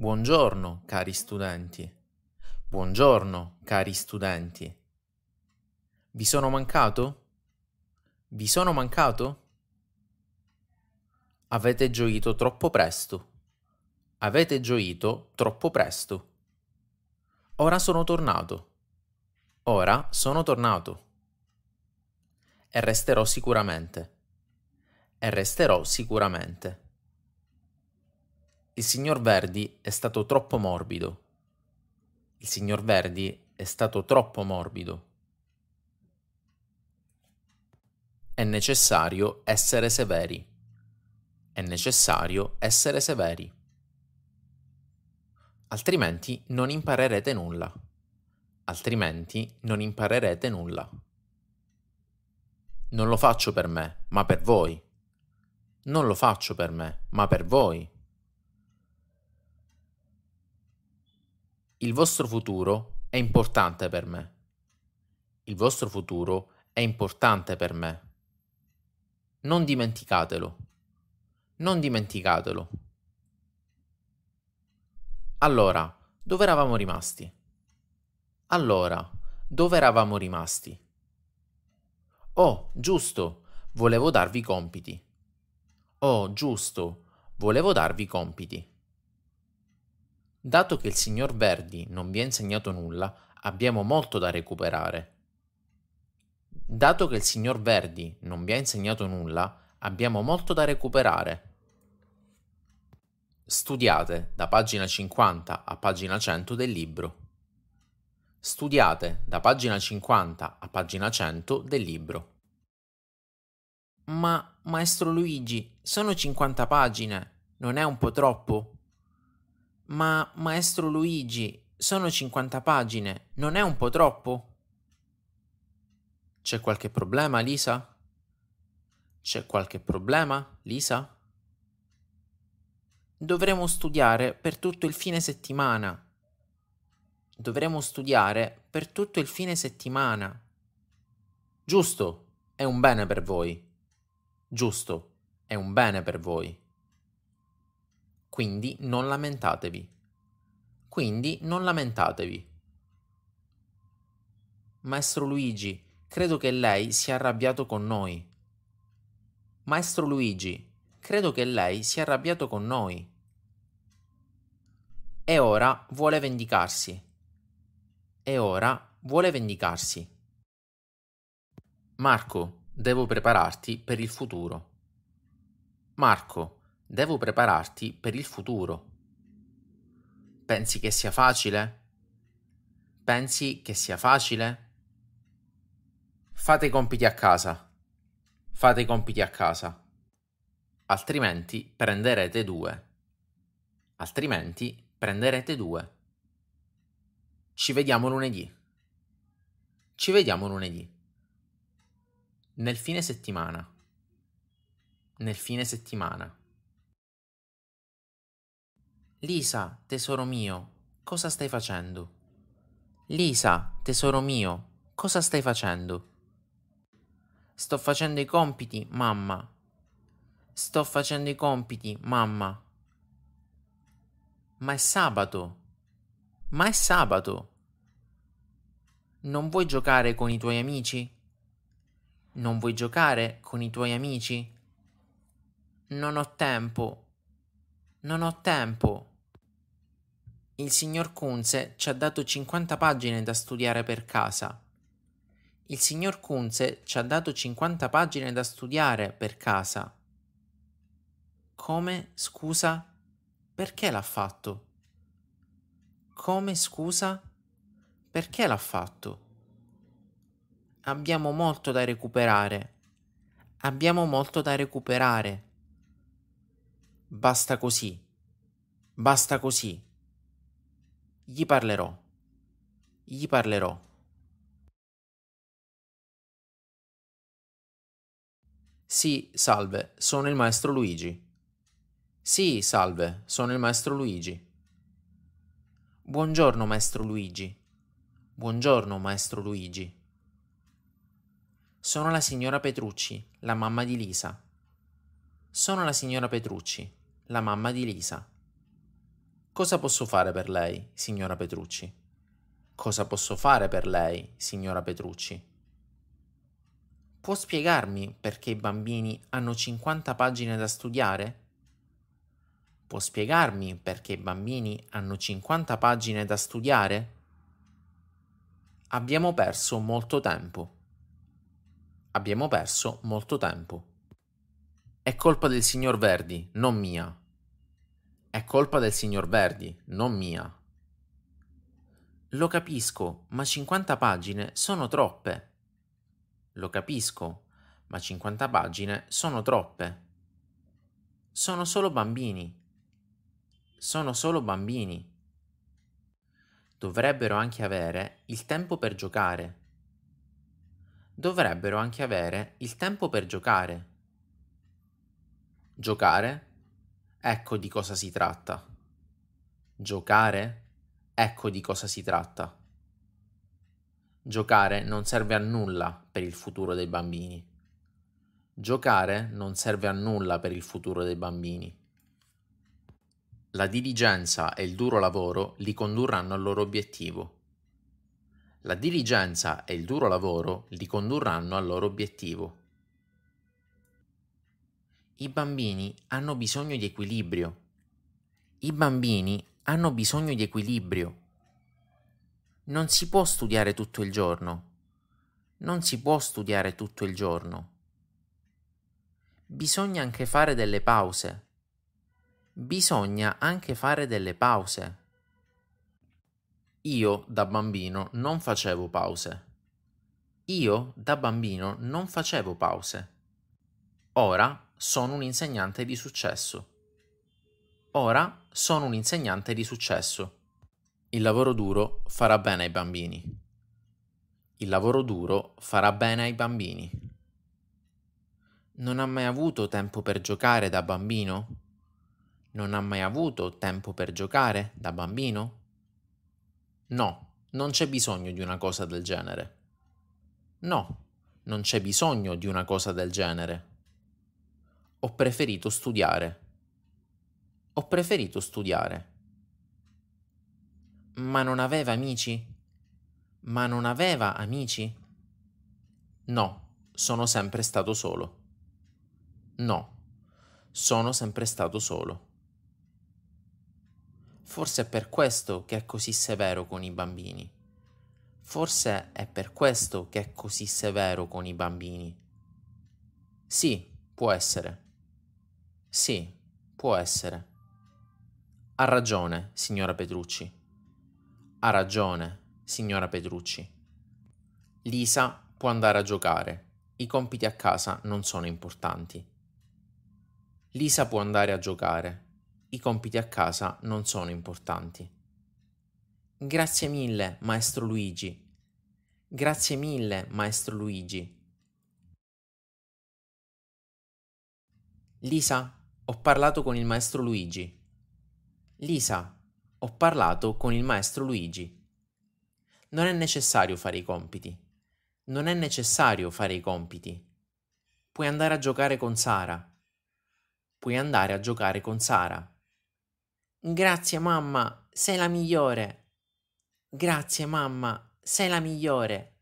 Buongiorno cari studenti. Buongiorno cari studenti. Vi sono mancato? Vi sono mancato? Avete gioito troppo presto. Avete gioito troppo presto. Ora sono tornato. Ora sono tornato. E resterò sicuramente. E resterò sicuramente. Il signor Verdi è stato troppo morbido. Il signor Verdi è stato troppo morbido. È necessario essere severi. È necessario essere severi. Altrimenti non imparerete nulla. Altrimenti non imparerete nulla. Non lo faccio per me, ma per voi. Non lo faccio per me, ma per voi. Il vostro futuro è importante per me. Il vostro futuro è importante per me. Non dimenticatelo. Non dimenticatelo. Allora, dove eravamo rimasti? Allora, dove eravamo rimasti? Oh, giusto, volevo darvi compiti. Oh, giusto, volevo darvi compiti. Dato che il signor Verdi non vi ha insegnato nulla, abbiamo molto da recuperare. Dato che il signor Verdi non vi ha insegnato nulla, abbiamo molto da recuperare. Studiate da pagina 50 a pagina 100 del libro. Studiate da pagina 50 a pagina 100 del libro. Ma, maestro Luigi, sono 50 pagine, non è un po' troppo? Ma, maestro Luigi, sono 50 pagine, non è un po' troppo? C'è qualche problema, Lisa? C'è qualche problema, Lisa? Dovremo studiare per tutto il fine settimana. Dovremo studiare per tutto il fine settimana. Giusto, è un bene per voi. Giusto, è un bene per voi. Quindi non lamentatevi. Quindi non lamentatevi. Maestro Luigi, credo che lei sia arrabbiato con noi. Maestro Luigi, credo che lei sia arrabbiato con noi. E ora vuole vendicarsi. E ora vuole vendicarsi. Marco, devo prepararti per il futuro. Marco, Devo prepararti per il futuro. Pensi che sia facile? Pensi che sia facile? Fate i compiti a casa. Fate i compiti a casa. Altrimenti prenderete due. Altrimenti prenderete due. Ci vediamo lunedì. Ci vediamo lunedì. Nel fine settimana. Nel fine settimana. Lisa, tesoro mio, cosa stai facendo? Lisa, tesoro mio, cosa stai facendo? Sto facendo i compiti, mamma. Sto facendo i compiti, mamma. Ma è sabato. Ma è sabato. Non vuoi giocare con i tuoi amici? Non vuoi giocare con i tuoi amici? Non ho tempo. Non ho tempo. Il signor Kunze ci ha dato 50 pagine da studiare per casa. Il signor Kunze ci ha dato 50 pagine da studiare per casa. Come, scusa? Perché l'ha fatto? Come, scusa? Perché l'ha fatto? Abbiamo molto da recuperare. Abbiamo molto da recuperare. Basta così. Basta così. Gli parlerò. Gli parlerò. Sì, salve, sono il maestro Luigi. Sì, salve, sono il maestro Luigi. Buongiorno, maestro Luigi. Buongiorno, maestro Luigi. Sono la signora Petrucci, la mamma di Lisa. Sono la signora Petrucci, la mamma di Lisa. Cosa posso fare per lei, signora Petrucci? Cosa posso fare per lei, signora Petrucci? Può spiegarmi perché i bambini hanno 50 pagine da studiare? Può spiegarmi perché i bambini hanno 50 pagine da studiare? Abbiamo perso molto tempo. Abbiamo perso molto tempo. È colpa del signor Verdi, non mia. È colpa del signor Verdi, non mia. Lo capisco, ma 50 pagine sono troppe. Lo capisco, ma 50 pagine sono troppe. Sono solo bambini. Sono solo bambini. Dovrebbero anche avere il tempo per giocare. Dovrebbero anche avere il tempo per giocare. Giocare? Ecco di cosa si tratta. Giocare? Ecco di cosa si tratta. Giocare non serve a nulla per il futuro dei bambini. Giocare non serve a nulla per il futuro dei bambini. La diligenza e il duro lavoro li condurranno al loro obiettivo. La diligenza e il duro lavoro li condurranno al loro obiettivo. I bambini hanno bisogno di equilibrio. I bambini hanno bisogno di equilibrio. Non si può studiare tutto il giorno. Non si può studiare tutto il giorno. Bisogna anche fare delle pause. Bisogna anche fare delle pause. Io da bambino non facevo pause. Io da bambino non facevo pause. Ora sono un insegnante di successo. Ora sono un insegnante di successo. Il lavoro duro farà bene ai bambini. Il lavoro duro farà bene ai bambini. Non ha mai avuto tempo per giocare da bambino? Non ha mai avuto tempo per giocare da bambino? No, non c'è bisogno di una cosa del genere. No, non c'è bisogno di una cosa del genere. Ho preferito studiare. Ho preferito studiare. Ma non aveva amici? Ma non aveva amici? No, sono sempre stato solo. No, sono sempre stato solo. Forse è per questo che è così severo con i bambini. Forse è per questo che è così severo con i bambini. Sì, può essere. Sì, può essere. Ha ragione, signora Petrucci. Ha ragione, signora Petrucci. Lisa può andare a giocare. I compiti a casa non sono importanti. Lisa può andare a giocare. I compiti a casa non sono importanti. Grazie mille, maestro Luigi. Grazie mille, maestro Luigi. Lisa, ho parlato con il maestro Luigi. Lisa, ho parlato con il maestro Luigi. Non è necessario fare i compiti. Non è necessario fare i compiti. Puoi andare a giocare con Sara. Puoi andare a giocare con Sara. Grazie mamma, sei la migliore. Grazie mamma, sei la migliore.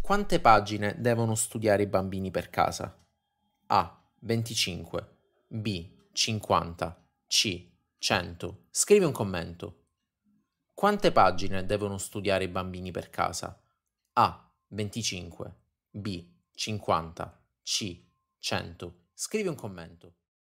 Quante pagine devono studiare i bambini per casa? A. 25. B 50, C 100. Scrivi un commento. Quante pagine devono studiare i bambini per casa? A 25, B 50, C 100. Scrivi un commento.